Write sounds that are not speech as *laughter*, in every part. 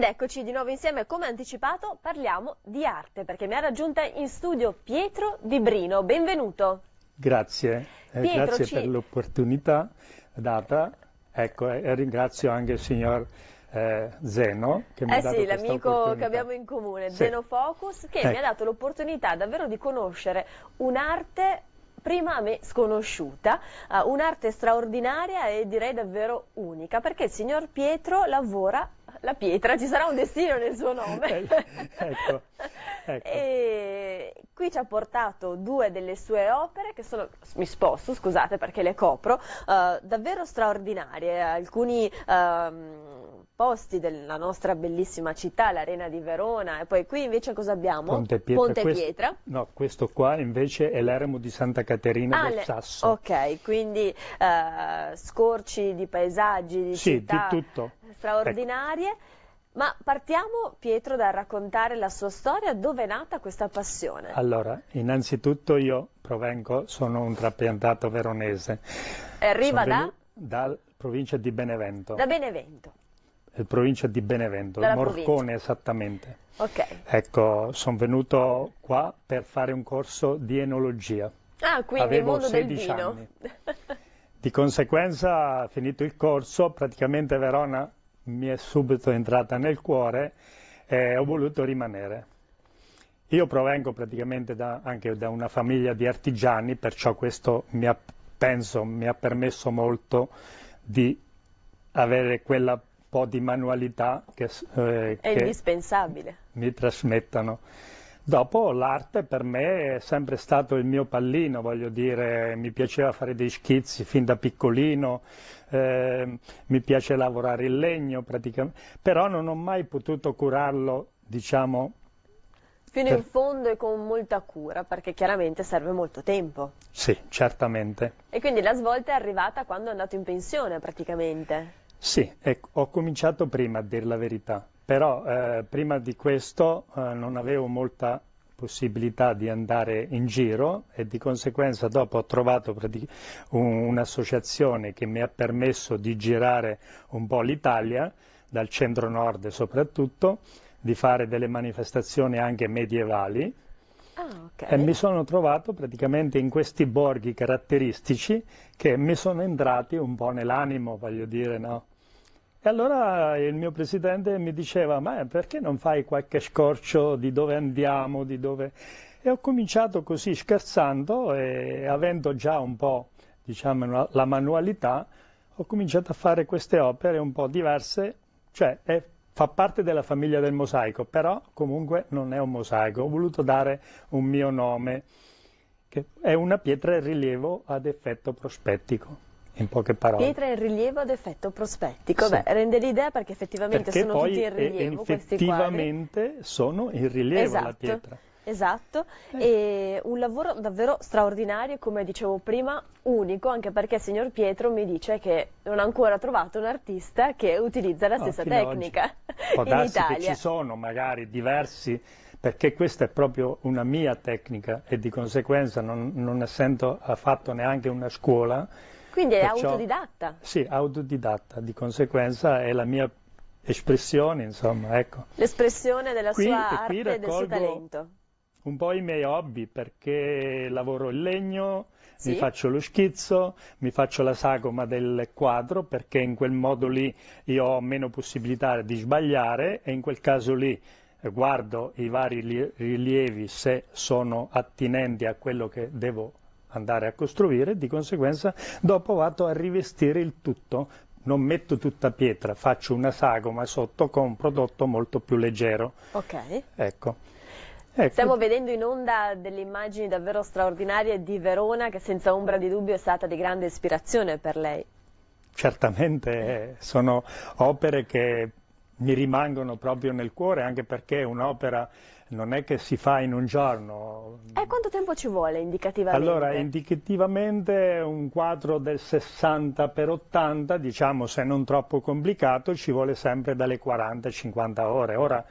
Ed eccoci di nuovo insieme, come anticipato parliamo di arte, perché mi ha raggiunta in studio Pietro Di Brino, benvenuto. Grazie, eh, Pietro, grazie ci... per l'opportunità data, ecco, eh, e ringrazio anche il signor eh, Zeno che mi eh ha dato sì, l'amico che abbiamo in comune, sì. Zeno Focus, che ecco. mi ha ecco. dato l'opportunità davvero di conoscere un'arte prima a me sconosciuta, uh, un'arte straordinaria e direi davvero unica, perché il signor Pietro lavora la pietra, ci sarà un destino nel suo nome. Eh, ecco. Ecco. E qui ci ha portato due delle sue opere che sono, mi sposto, scusate perché le copro, uh, davvero straordinarie. Alcuni uh, posti della nostra bellissima città, l'Arena di Verona, e poi qui invece cosa abbiamo? Ponte Pietra. Ponte Pietra. no, questo qua invece è l'eremo di Santa Caterina ah, del Sasso. Ok, quindi uh, scorci di paesaggi, di sì, città di ecco. straordinarie. Ecco. Ma partiamo, Pietro, dal raccontare la sua storia, dove è nata questa passione? Allora, innanzitutto io provengo, sono un trapiantato veronese. E arriva da? Dalla provincia di Benevento. Da Benevento. La provincia di Benevento, Dalla Morcone provincia. esattamente. Ok. Ecco, sono venuto qua per fare un corso di enologia. Ah, quindi Avevo il mondo del vino. Anni. *laughs* Di conseguenza, finito il corso, praticamente Verona mi è subito entrata nel cuore e eh, ho voluto rimanere. Io provengo praticamente da, anche da una famiglia di artigiani, perciò questo mi ha, penso mi ha permesso molto di avere quella po' di manualità che, eh, è che indispensabile. mi trasmettono. Dopo l'arte per me è sempre stato il mio pallino, voglio dire, mi piaceva fare dei schizzi fin da piccolino, eh, mi piace lavorare in legno praticamente, però non ho mai potuto curarlo, diciamo, fino in fondo e con molta cura, perché chiaramente serve molto tempo. Sì, certamente. E quindi la svolta è arrivata quando è andato in pensione praticamente? Sì, ecco, ho cominciato prima a dire la verità però eh, prima di questo eh, non avevo molta possibilità di andare in giro e di conseguenza dopo ho trovato un'associazione che mi ha permesso di girare un po' l'Italia, dal centro nord soprattutto, di fare delle manifestazioni anche medievali ah, okay. e mi sono trovato praticamente in questi borghi caratteristici che mi sono entrati un po' nell'animo, voglio dire, no? E allora il mio presidente mi diceva, ma perché non fai qualche scorcio di dove andiamo, di dove... E ho cominciato così scherzando e avendo già un po' diciamo, la manualità, ho cominciato a fare queste opere un po' diverse, cioè è, fa parte della famiglia del mosaico, però comunque non è un mosaico, ho voluto dare un mio nome, che è una pietra in rilievo ad effetto prospettico in poche parole. Pietra in rilievo ad effetto prospettico, sì. Beh, rende l'idea perché effettivamente perché sono tutti in rilievo effettivamente sono in rilievo esatto. la pietra. Esatto, eh. un lavoro davvero straordinario, come dicevo prima, unico, anche perché il signor Pietro mi dice che non ha ancora trovato un artista che utilizza la no, stessa tecnica Può in Italia. Che ci sono magari diversi, perché questa è proprio una mia tecnica e di conseguenza non, non essendo affatto neanche una scuola, quindi è Perciò, autodidatta. Sì, autodidatta, di conseguenza è la mia espressione, insomma, ecco. L'espressione della qui, sua arte e del suo talento. Un po' i miei hobby perché lavoro il legno, sì. mi faccio lo schizzo, mi faccio la sagoma del quadro perché in quel modo lì io ho meno possibilità di sbagliare e in quel caso lì eh, guardo i vari rilievi se sono attinenti a quello che devo fare andare a costruire, di conseguenza dopo vado a rivestire il tutto, non metto tutta pietra, faccio una sagoma sotto con un prodotto molto più leggero. Ok. Ecco. Ecco. Stiamo vedendo in onda delle immagini davvero straordinarie di Verona che senza ombra di dubbio è stata di grande ispirazione per lei. Certamente eh, sono opere che mi rimangono proprio nel cuore, anche perché un'opera non è che si fa in un giorno. E eh, quanto tempo ci vuole indicativamente? Allora, indicativamente un quadro del 60 x 80, diciamo se non troppo complicato, ci vuole sempre dalle 40 50 ore. Ora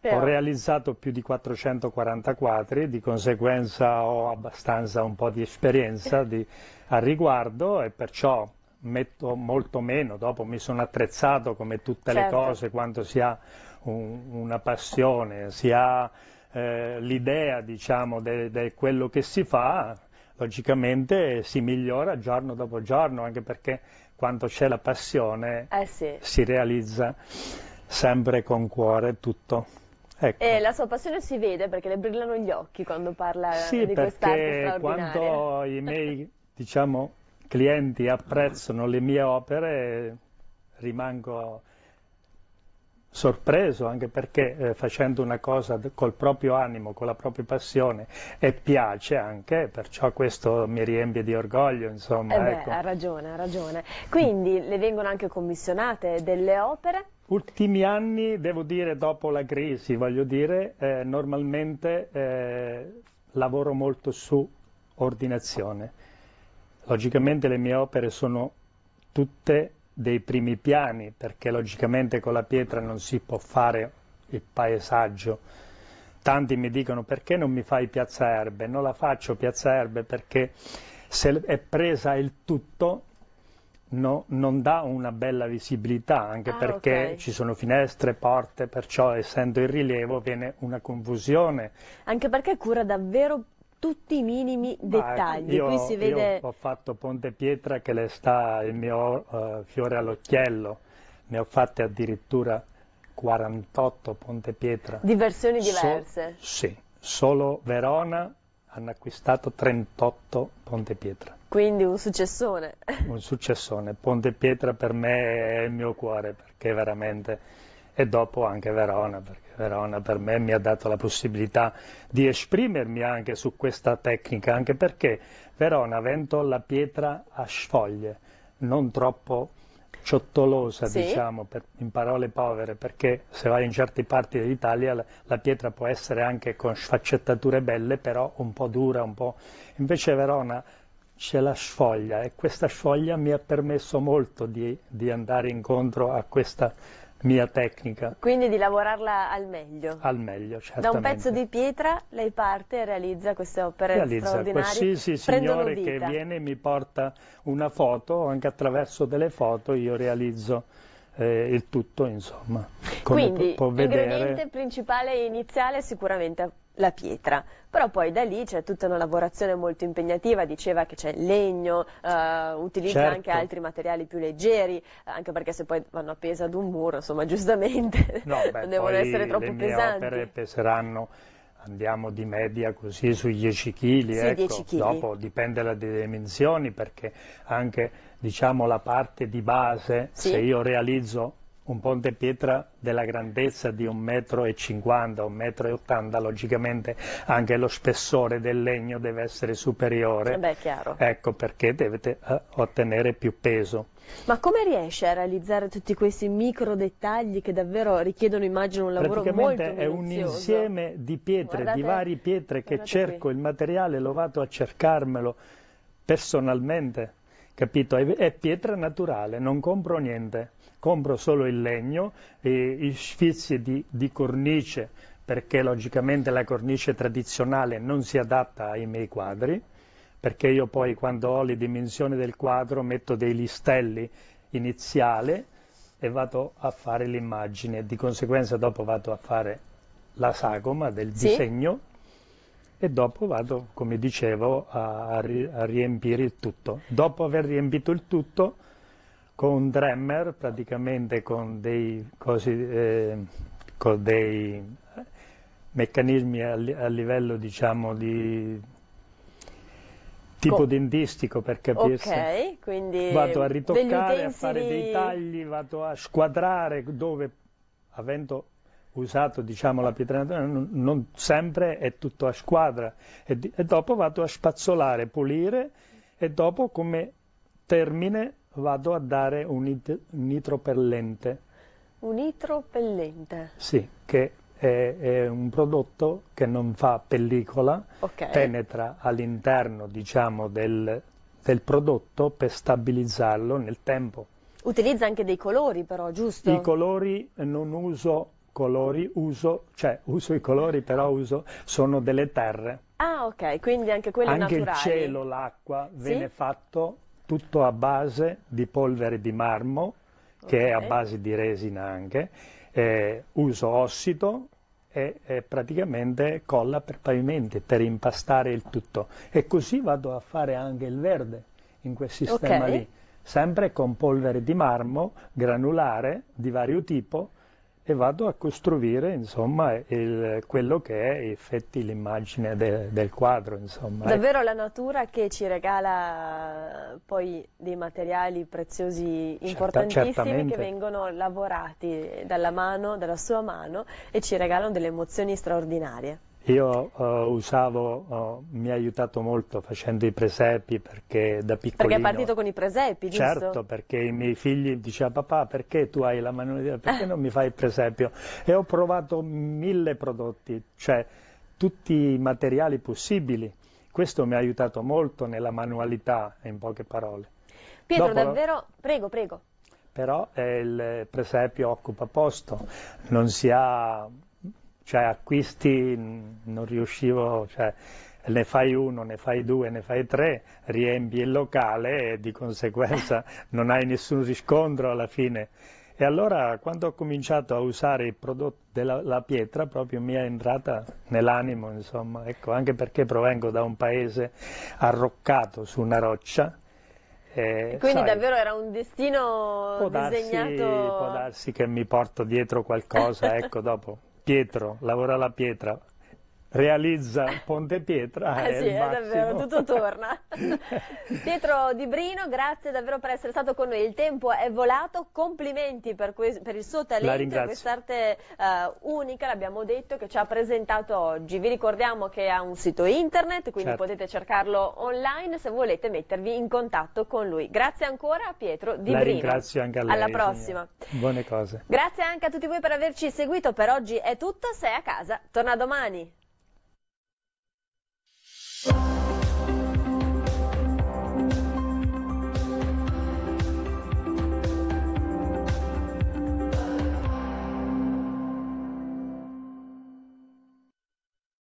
Però... ho realizzato più di 440 quadri, di conseguenza ho abbastanza un po' di esperienza *laughs* di, al riguardo e perciò metto molto meno, dopo mi sono attrezzato come tutte certo. le cose, quando si ha un, una passione, si ha eh, l'idea diciamo di quello che si fa, logicamente si migliora giorno dopo giorno, anche perché quando c'è la passione eh sì. si realizza sempre con cuore tutto. Ecco. E la sua passione si vede perché le brillano gli occhi quando parla sì, di quest'arte straordinaria. Sì, perché quando i miei, *laughs* diciamo, clienti apprezzano le mie opere rimango sorpreso anche perché eh, facendo una cosa col proprio animo, con la propria passione e piace anche, perciò questo mi riempie di orgoglio, insomma. Eh beh, ecco. ha ragione, ha ragione. Quindi le vengono anche commissionate delle opere? Ultimi anni, devo dire, dopo la crisi, voglio dire, eh, normalmente eh, lavoro molto su ordinazione Logicamente le mie opere sono tutte dei primi piani, perché logicamente con la pietra non si può fare il paesaggio. Tanti mi dicono perché non mi fai piazza erbe? Non la faccio piazza erbe perché se è presa il tutto no, non dà una bella visibilità, anche ah, perché okay. ci sono finestre, porte, perciò essendo in rilievo viene una confusione. Anche perché cura davvero tutti i minimi dettagli. Io, vede... io, ho fatto Ponte Pietra che le sta il mio uh, fiore all'occhiello, ne ho fatte addirittura 48 Ponte Pietra. Di versioni diverse? So, sì, solo Verona hanno acquistato 38 Ponte Pietra. Quindi un successore. Un successore. Ponte Pietra per me è il mio cuore, perché veramente... E dopo anche Verona, perché Verona per me mi ha dato la possibilità di esprimermi anche su questa tecnica, anche perché Verona avendo la pietra a sfoglie, non troppo ciottolosa, sì. diciamo, per, in parole povere, perché se vai in certe parti dell'Italia la, la, pietra può essere anche con sfaccettature belle, però un po' dura, un po'... Invece Verona c'è la sfoglia e questa sfoglia mi ha permesso molto di, di andare incontro a questa mia tecnica. Quindi di lavorarla al meglio. Al meglio, certamente. Da un pezzo di pietra lei parte e realizza queste opere realizza straordinarie. Sì, sì, signore che viene e mi porta una foto, anche attraverso delle foto io realizzo eh, il tutto, insomma. Come Quindi l'ingrediente principale e iniziale sicuramente la pietra. Però poi da lì c'è tutta una lavorazione molto impegnativa, diceva che c'è il legno, eh, utilizza certo. anche altri materiali più leggeri, eh, anche perché se poi vanno appese ad un muro, insomma giustamente, *laughs* no, beh, non devono essere troppo le pesanti. opere peseranno andiamo di media così sui 10 kg, sì, ecco. dopo dipende dalle dimensioni perché anche diciamo, la parte di base, sì. se io realizzo un ponte pietra della grandezza di un metro e cinquanta, un metro e ottanta, logicamente anche lo spessore del legno deve essere superiore. Beh, chiaro. ecco perché dovete eh, ottenere più peso. Ma come riesce a realizzare tutti questi micro dettagli che davvero richiedono, immagino, un lavoro molto minuzioso? Praticamente è un insieme di pietre, guardate, di varie pietre che cerco qui. il materiale, lo vado a cercarmelo personalmente capito? È, pietra naturale, non compro niente, compro solo il legno, i sfizi di, di cornice, perché logicamente la cornice tradizionale non si adatta ai miei quadri, perché io poi quando ho le dimensioni del quadro metto dei listelli iniziali e vado a fare l'immagine, di conseguenza dopo vado a fare la sagoma del sì. disegno e dopo vado, come dicevo, a, a riempire il tutto. Dopo aver riempito il tutto, con un dremmer, praticamente con dei, cosi, eh, con dei meccanismi a, li, a livello, diciamo, di tipo dentistico per capirsi. Ok, quindi vado a ritoccare, a fare dei tagli, vado a squadrare dove avendo usato diciamo, la pietra naturale, non, non, sempre è tutto a squadra e, e, dopo vado a spazzolare, pulire e dopo come termine vado a dare un nit- nitropellente. Un nitropellente? Sì, che è, è, un prodotto che non fa pellicola, okay. penetra all'interno diciamo, del, del prodotto per stabilizzarlo nel tempo. Utilizza anche dei colori però, giusto? I colori non uso colori uso, cioè uso i colori però uso, sono delle terre. Ah ok, quindi anche quelli anche naturali. Anche il cielo, l'acqua, sì? viene fatto tutto a base di polvere di marmo, che è a base di resina anche, eh, uso ossido e, e praticamente colla per pavimenti, per impastare il tutto. E così vado a fare anche il verde in quel sistema okay. lì, sempre con polvere di marmo granulare di vario tipo, e vado a costruire insomma, il, quello che è effetti l'immagine de, del quadro. Insomma. Ecco. Davvero la natura che ci regala poi dei materiali preziosi importantissimi Certa, che vengono lavorati dalla mano, dalla sua mano e ci regalano delle emozioni straordinarie. Io uh, usavo, uh, mi ha aiutato molto facendo i presepi perché da piccolino... Perché è partito con i presepi, giusto? Certo, perché i miei figli dicevano papà perché tu hai la manualità, perché ah. non mi fai il presepio? E ho provato mille prodotti, cioè tutti i materiali possibili. Questo mi ha aiutato molto nella manualità, in poche parole. Pietro, Dopo... davvero... Prego, prego. Però eh, il presepio occupa posto, non si ha cioè acquisti mm, non riuscivo, cioè, ne fai uno, ne fai due, ne fai tre, riempi il locale e di conseguenza *laughs* non hai nessun riscontro alla fine. E allora quando ho cominciato a usare il prodotto della pietra proprio mi è entrata nell'animo, insomma, ecco, anche perché provengo da un paese arroccato su una roccia. E, quindi sai, davvero era un destino può disegnato... Darsi, può darsi che mi porto dietro qualcosa, *laughs* ecco, dopo Pietro, lavora la pietra realizza Ponte Pietra. Ah, sì, è davvero, tutto torna. *laughs* Pietro Di Brino, grazie davvero per essere stato con noi. Il tempo è volato, complimenti per, per il suo talento e quest'arte uh, unica, l'abbiamo detto, che ci ha presentato oggi. Vi ricordiamo che ha un sito internet, quindi certo. potete cercarlo online se volete mettervi in contatto con lui. Grazie ancora a Pietro Di La Brino. Grazie anche a lei, Alla prossima. Signora. Buone cose. Grazie anche a tutti voi per averci seguito. Per oggi è tutto, sei a casa, torna domani.